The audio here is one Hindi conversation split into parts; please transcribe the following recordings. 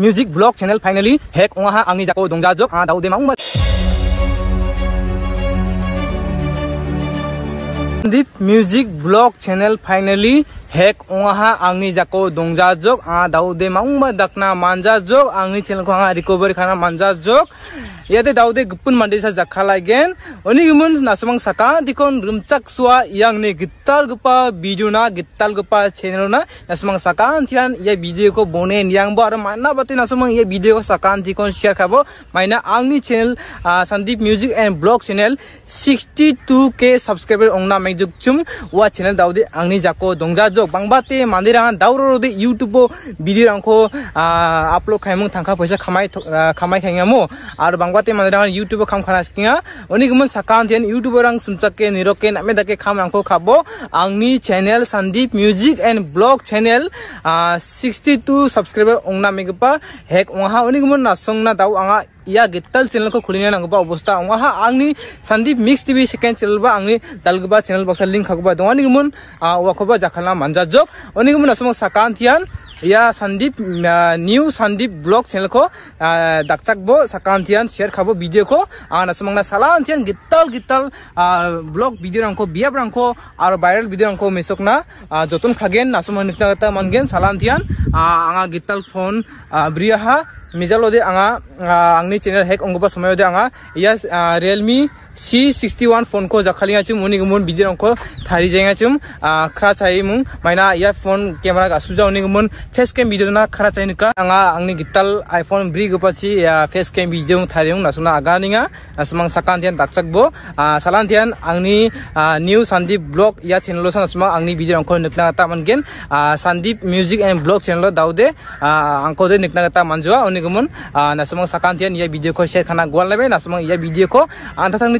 म्यूजिक ब्लॉग चैनल फाइनली हैक वहां आंगी जाको दंगा जोक आ दाउ दे माऊ Sandeep music blog channel finally হেক ওহা আঙি জাকো দংজা যোগ আ দাউদে মাংমা দকনা মানজা যোগ আঙি চেলক আ রিকভারি খানা মানজা যোগ ইয়াতে দাউদে গুপন মান্ডিসা জাখা লাগেন অনি হিউমন নাসমং সাকা দিকন রুমচাক সুয়া ইয়াং নে গিতাল গুপা ভিডিও না গিতাল গুপা চ্যানেল না নাসমং সাকা থিয়ান ইয়া ভিডিও কো বনে ইয়াং বার মানা বতে নাসমং ইয়া ভিডিও কো সাকা দিকন শেয়ার খাবো মাইনা আঙি channel Sandeep music and blog channel 62k subscriber ওংনা মেজুক চুম ওয়া চ্যানেল দাউদে আঙি জাকো দংজা jok bangbate mandirang daurorode youtube o bidirangko upload khaimung tangkha poisa khamai khamai khaingamo ar bangbate mandirang youtube kham khana skinga onigmun sakan tian youtube rang sumchake niroke name dake kham rangko khabo angni channel sandeep music and blog channel 62 subscriber ongna megpa hek ongha onigmun nasongna dau anga या गित्तल चैनल को खुली नांगबा अवस्था वहाँ आंगनी Sandeep mix TV second channel बा आंनि दालगबा बक्सा लिंक खगबा दङ निगमन वाखबा जाखाना मानजा जोक अनिगमन असम साकान्तियान या Sandeep new Sandeep blog channel को दाकचाक बो साकान्तियान शेयर खाबो वीडियो को आं असमंगना सालान्तियान गित्तल गित्तल ब्लॉग वीडियो रंगको बियाब रंगको आरो वायरल वीडियो रंगको मेसोकना जतन खागेन असम निकना मानगेन सालान्तियान आंगा गित्तल फोन ब्रियाहा মিজালদি আঙা আংনি চেনেল হেক অংগবা সময়দি আঙা ইয়াস Realme C sixty one phone को जखालिया उन्नी गुमन बिदी रंग को थारी जेगा चुम खरा चाहिए मूंग मैना इयर फोन कैमरा का सुझाव उन्नी गुमन फेस कैम बिदो ना खरा चाहिए का अंगा अंगनी गिटल आईफोन ब्री गुपाची फेस कैम बिदो थारी मूंग नसुना अगानिंगा नसुमा सकान थियन दाक्षक बो सलान थियन अंगनी न्यू संदीप ब्लॉग या चैनल से नसुमा अंगनी बिदी रंग को निकना गता मन गेन Sandeep music and blog channel दाउ दे अंको दे निकना गता मन जुआ उन्नी गुमन नसुमा सकान थियन ये वीडियो को शेयर खाना गुआल लेबे नसुमा ये वीडियो को आंथा थांग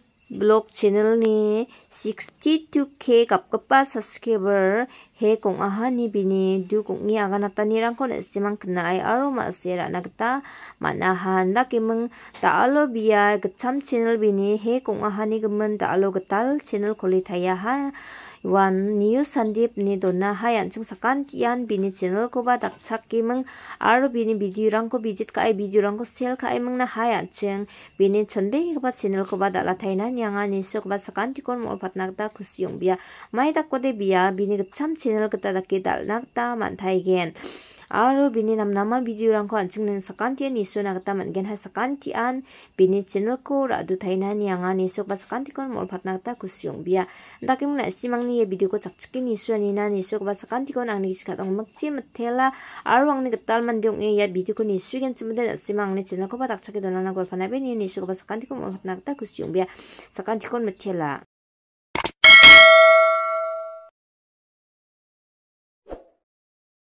블록채널니 62k 갑갑바 subscriber 해공아하니비니두공이아가나타니랑코네시만크나아이아로마세라나그타마나한다김은다알로비아그참채널비니해공아하니금은다알로그탈채널콜리타야하 Iwan New Sandip ni donna hayan chungsakan kian bini channel ko ba dakchaki mung aro bini video rang ko bijit ka ai video rang ko sel ka ai mung na hayan cheng bini chonbe ko ba channel ko ba dala thaina nyanga ni sok ba sakan tikon mol patnak da kusyong bia mai dak ko de bia bini gcham channel ka ta dal nak ta man thai gen aro bini nama video rangko isu ningsakantion nisona gita man·gen ha an ya e ya bini ko ra·du isu taina nianga nisoba sakantikon molpatna gita kusi ong·bia isu na·simangni ia isu jakchiki sakanti nisoba ang angni gisi kadongmakchi matela aro angni gital mande ong·e ia videoko nisugen chimode na·sima angni channelkoba isu donana sakanti ni nisoba sakantikon molpatna gita kusi sakanti sakantikon matela